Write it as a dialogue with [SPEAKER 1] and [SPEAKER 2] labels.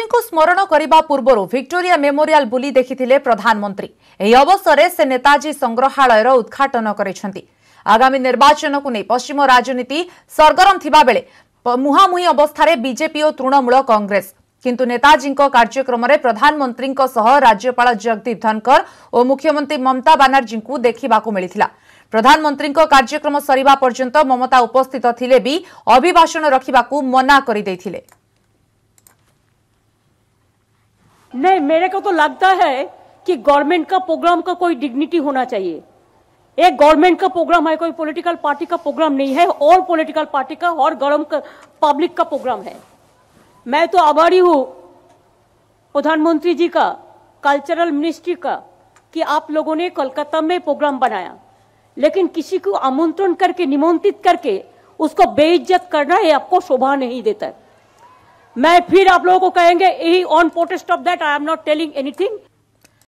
[SPEAKER 1] ନେତାଜୀଙ୍କୁ ସ୍ମରଣ କରିବା ପୂର୍ବରୁ ଭିକ୍ଟୋରିଆ ମେମୋରିଆଲ ବୁଲି ଦେଖିଥିଲେ ପ୍ରଧାନମନ୍ତ୍ରୀ ଏହି ଅବସରରେ ସେ ନେତାଜୀ ସଂଗ୍ରହାଳୟର ଉଦ୍ଘାଟନ କରିଛନ୍ତି ଆଗାମୀ ନିର୍ବାଚନକୁ ନେଇ ପଶ୍ଚିମ ରାଜନୀତି ସରଗରମ ଥିବାବେଳେ ମୁହାଁମୁହିଁ ଅବସ୍ଥାରେ ବିଜେପି ଓ ତୃଣମୂଳ କଂଗ୍ରେସ କିନ୍ତୁ ନେତାଜୀଙ୍କ କାର୍ଯ୍ୟକ୍ରମରେ ପ୍ରଧାନମନ୍ତ୍ରୀଙ୍କ ସହ ରାଜ୍ୟପାଳ ଜଗଦୀପ ଧନକର ଓ ମୁଖ୍ୟମନ୍ତ୍ରୀ ମମତା ବାନାର୍ଜୀଙ୍କୁ ଦେଖିବାକୁ ମିଳିଥିଲା ପ୍ରଧାନମନ୍ତ୍ରୀଙ୍କ କାର୍ଯ୍ୟକ୍ରମ ସରିବା ପର୍ଯ୍ୟନ୍ତ ମମତା ଉପସ୍ଥିତ ଥିଲେ ବି ଅଭିଭାଷଣ ରଖିବାକୁ ମନା କରିଦେଇଥିଲେ
[SPEAKER 2] नहीं मेरे को तो लगता है कि गवर्नमेंट का प्रोग्राम का कोई डिग्निटी होना चाहिए एक गवर्नमेंट का प्रोग्राम है कोई पॉलिटिकल पार्टी का प्रोग्राम नहीं है और पॉलिटिकल पार्टी का और गर्म पब्लिक का प्रोग्राम है मैं तो आभारी हूँ प्रधानमंत्री जी का कल्चरल मिनिस्ट्री का कि आप लोगों ने कोलकाता में प्रोग्राम बनाया लेकिन किसी को आमंत्रण करके निमंत्रित करके उसको बेइज्जत करना ये आपको शोभा नहीं देता है मैं फिर आप लोगों को कहेंगे यही on protest of that I am not telling anything